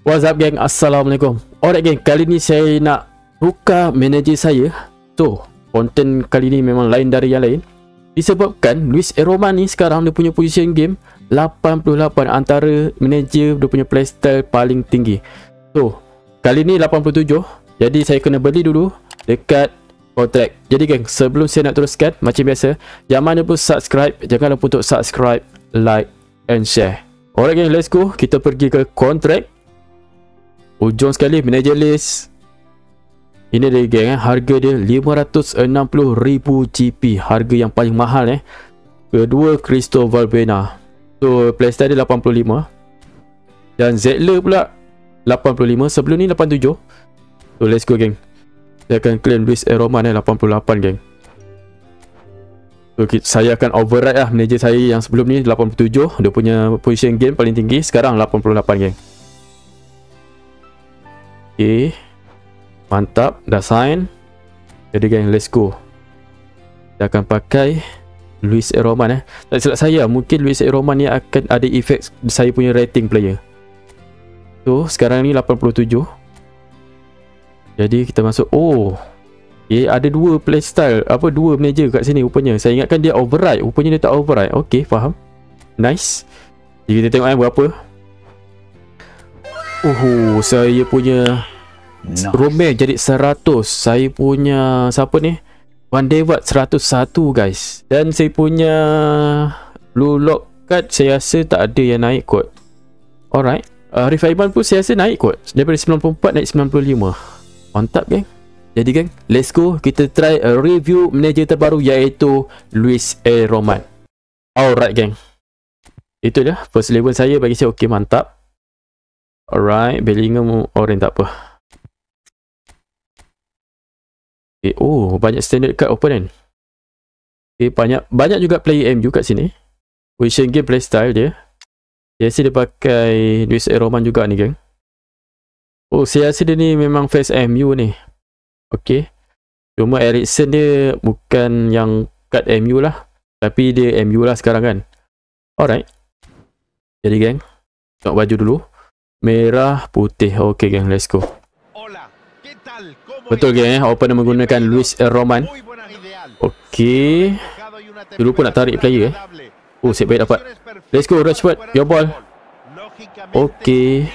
What's up geng? Assalamualaikum. Alright geng, kali ni saya nak buka manager saya. So, konten kali ni memang lain dari yang lain. Disebabkan Luis Aroma ni sekarang dia punya position game 88 antara manager dia punya playstyle paling tinggi. So, kali ni 87. Jadi saya kena beli dulu dekat contract. Jadi geng, sebelum saya nak teruskan macam biasa, jangan lupa subscribe, jangan lupa untuk subscribe, like and share. Alright geng, let's go. Kita pergi ke contract. Ujung sekali manager list Ini dari geng eh Harga dia RM560,000 GP Harga yang paling mahal eh Kedua Crystal Valbena So playstyle dia 85 Dan Zettler pula 85 Sebelum ni 87 So let's go geng Saya akan claim Luis Aeroman eh 88 geng So saya akan override lah manager saya yang sebelum ni 87 Dia punya position game paling tinggi Sekarang 88 geng Okay. Mantap. Dah sign. Jadi guys, let's go. Kita akan pakai Luis A. Roman eh. Tak silap saya, mungkin Luis A. Roman ni akan ada efek saya punya rating player. So, sekarang ni 87. Jadi kita masuk. Oh. Okay, ada dua playstyle. Apa, dua manager kat sini rupanya. Saya ingatkan dia override. Rupanya dia tak override. Okay, faham. Nice. Jadi kita tengok eh, berapa. Berapa. Uhu, saya punya nice. Romel jadi 100. Saya punya siapa ni? Wan Devat 101 guys. Dan saya punya Blue Lock card saya rasa tak ada yang naik kot. Alright. Uh, Arif Aiman pun saya rasa naik kot. Daripada 94 naik 95. Mantap geng. Jadi geng, let's go. Kita try review manager terbaru iaitu Luis A. Roman. Alright geng. Itu dia. Lah. First level saya bagi saya okey mantap. Alright, Bellingham orange oh, tak apa. Okay. Eh, oh, banyak standard card open kan? Okay, eh, banyak banyak juga play MU kat sini. Position game play style dia. Biasa dia pakai Luis Roman juga ni, geng. Oh, saya rasa dia ni memang face MU ni. Okay. Cuma Ericsson dia bukan yang kat MU lah. Tapi dia MU lah sekarang kan. Alright. Jadi, geng. Tengok baju dulu. Merah, putih. okey gang, let's go. Betul gang eh. Opener menggunakan Luis Roman. Okey, Dulu pun nak tarik player eh. Oh, set baik dapat. Let's go, Rashford. Your ball. Okey.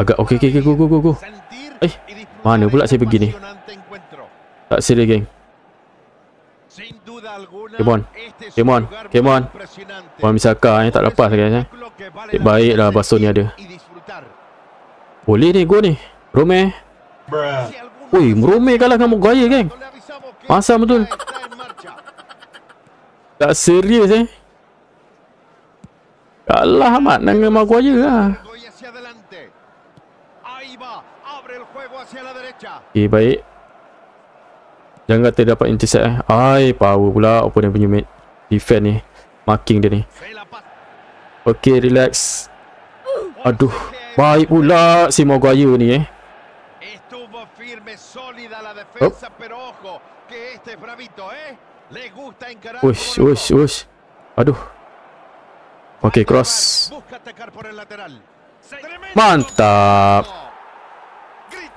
Agak okey, okey, okay, go, go, go, go. Eh, mana pula saya pergi ni? Tak sedia, geng duda Kemon Kemon Kemon Puan Misaka ni tak lepas guys eh. Baik baiklah Basso ni ada Boleh ni go ni Rome Ui Rome kalah dengan Mugaya geng Masa betul ya Tak serius eh Kalah amat dengan Mugaya lah Okay, baik Jangan kata dapat intercept eh. Ai power pula apa dia punya mate. Defend ni. Marking dia ni. Okay relax. Aduh. Baik pula si Mogaya ni eh. Ush ush ush. Aduh. Okay cross. Mantap.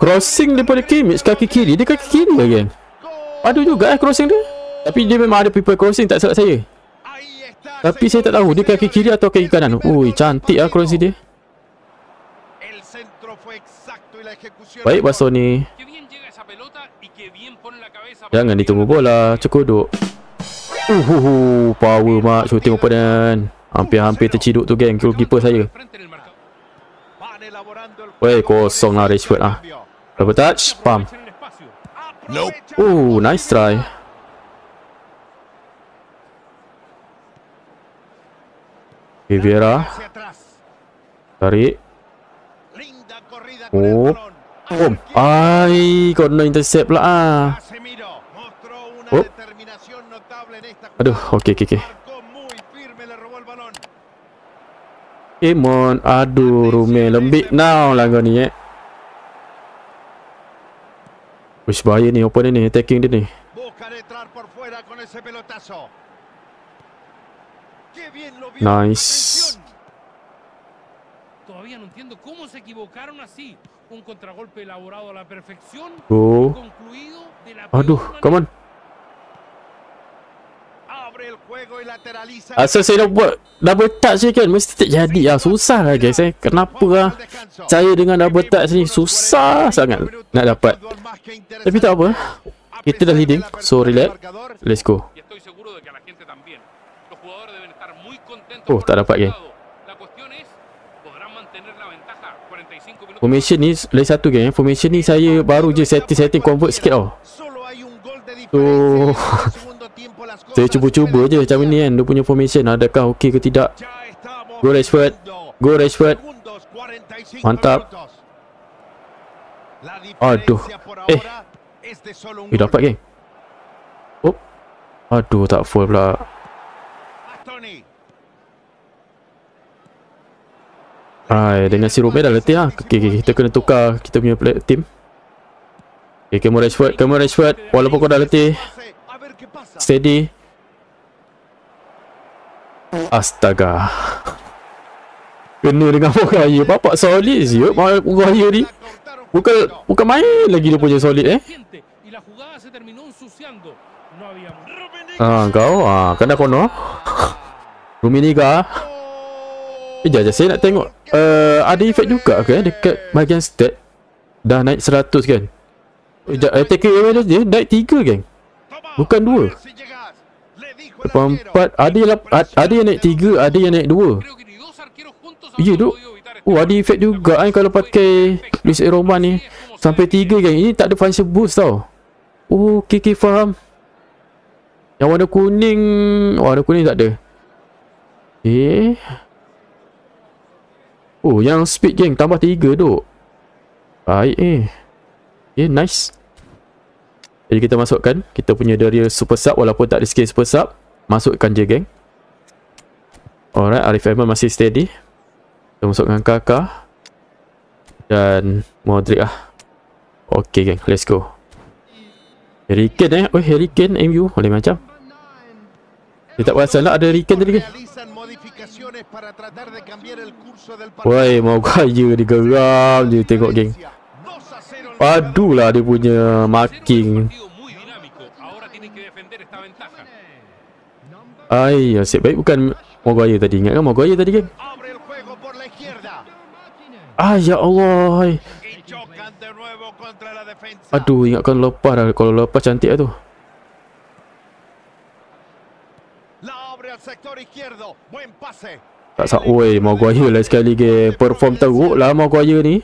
Crossing daripada Kimmich kaki kiri. Dia kaki kiri lagi kan? Ada juga eh crossing dia Tapi dia memang ada people crossing tak salah saya Tapi saya tak tahu dia kaki kiri atau kaki kanan Ui cantik lah crossing dia Baik Baso ni Jangan ditunggu bola uh, Cukup duduk Uhuhu Power mak Shooting opponent Hampir-hampir terciduk tu geng Goalkeeper saya Weh kosong lah Rashford lah Double touch Pam Nope. Ooh, nice try. Rivera. Tarik. Oh. Boom. Ay, got no intercept lah. Ah. Oh. Aduh, okay, okay, okay. Emon, aduh, rumah lembik now lah kau ni eh. Wish bahaya ni opponent ni attacking dia ni. Nice. Todavía no entiendo cómo se equivocaron así. Un contragolpe elaborado a la perfección. Oh. Aduh, come on. Asal ah, saya dah buat double touch je kan Mesti tak jadi lah Susah lah guys eh Kenapa lah Saya dengan double touch ni Susah sangat Nak dapat Tapi tak apa Kita dah leading So relax Let's go Oh tak dapat geng Formation ni Lagi satu guys. Eh. Formation ni saya baru je setting-setting Convert sikit tau oh. So Saya cuba-cuba je macam ni kan Dia punya formation Adakah okey ke tidak ya Go Rashford Go Rashford Mantap Aduh Eh Eh dapat geng Oh Aduh tak full pula Hai, dengan si Romeo dah letih lah. Okay, okay, kita kena tukar kita punya play team. Okay, kamu Rashford. Kamu Rashford. Walaupun kau dah letih. Steady. Astaga. Kena dengan orang raya. Bapak solid je. Orang raya ni. Bukan, bukan main lagi dia punya solid eh. Ah, ah kau. Ah, kena kono. kah? Eh, jajah. Saya nak tengok. Uh, ada efek juga ke okay? Eh, dekat bahagian stat. Dah naik 100 kan. Sekejap, eh, attacker area dia naik 3 geng. Bukan dua Depan empat Ada yang, ada, ada yang naik tiga Ada yang naik dua Ya yeah, duk Oh ada efek juga kan Kalau pakai Miss Roman ni Sampai tiga kan Ini tak ada function boost tau Oh ok faham Yang warna kuning oh, Warna kuning tak ada Eh Oh yang speed geng Tambah tiga duk Baik eh Eh nice jadi kita masukkan kita punya Daria Super Sub walaupun tak ada skill Super Sub. Masukkan je geng. Alright, Arif Ahmad masih steady. Kita masukkan Kaka dan Modric lah. Okay geng, let's go. Harry Kane eh. Oh, Harry Kane MU. Boleh macam. Dia tak perasan lah ada Harry Kane tadi ke? Woi, mau kaya dia geram dia tengok geng lah dia punya marking. Ayah, asyik baik bukan Mogoya tadi. Ingat kan Mogoya tadi kan? Ah, ya Allah. Aduh, ingatkan lepas dah. Kalau lepas cantik lah tu. Tak sak. Oi, Mogoya lah sekali game. Perform teruk lah Mogoya ni.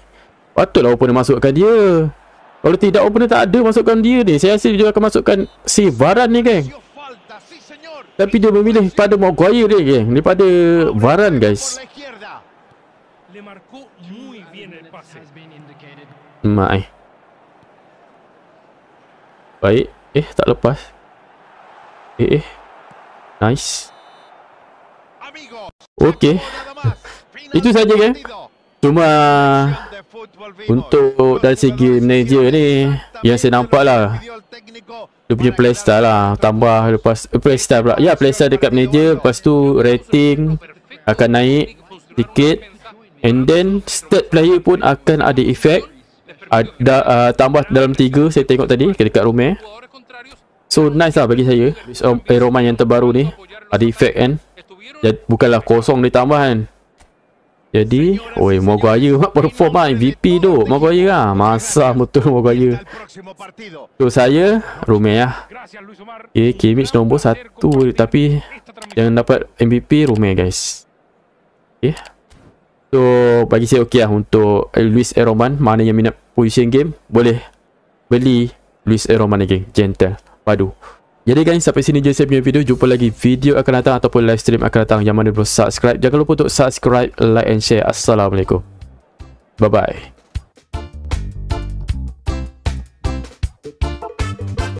Patutlah opener masukkan dia Kalau tidak opener tak ada masukkan dia ni Saya rasa dia akan masukkan si Varan ni geng Tapi dia memilih pada Maguire ni geng Daripada Varan guys Mai. Eh. Baik Eh tak lepas Eh eh Nice Okay Itu saja geng Cuma untuk dari segi manager ni Yang saya nampak lah Dia punya playstyle lah Tambah lepas uh, Playstyle pula Ya playstyle dekat manager Lepas tu rating Akan naik Sikit And then Start player pun akan ada efek ada uh, ah, tambah dalam tiga saya tengok tadi dekat rumah so nice lah bagi saya aroma um, yang terbaru ni ada efek kan bukanlah kosong ditambah kan jadi, oi Maguire mak perform ah MVP tu, Maguire ah. Masa betul Maguire. Tu saya Rumeh ah. Ya, eh, Kimmich nombor 1 tapi yang dapat MVP Rumeh guys. Okey. Eh. So, bagi saya okey lah untuk Luis Aeroman mana yang minat position game boleh beli Luis Aeroman lagi gentle padu jadi guys sampai sini je saya punya video Jumpa lagi video akan datang ataupun live stream akan datang Yang mana perlu subscribe Jangan lupa untuk subscribe, like and share Assalamualaikum Bye bye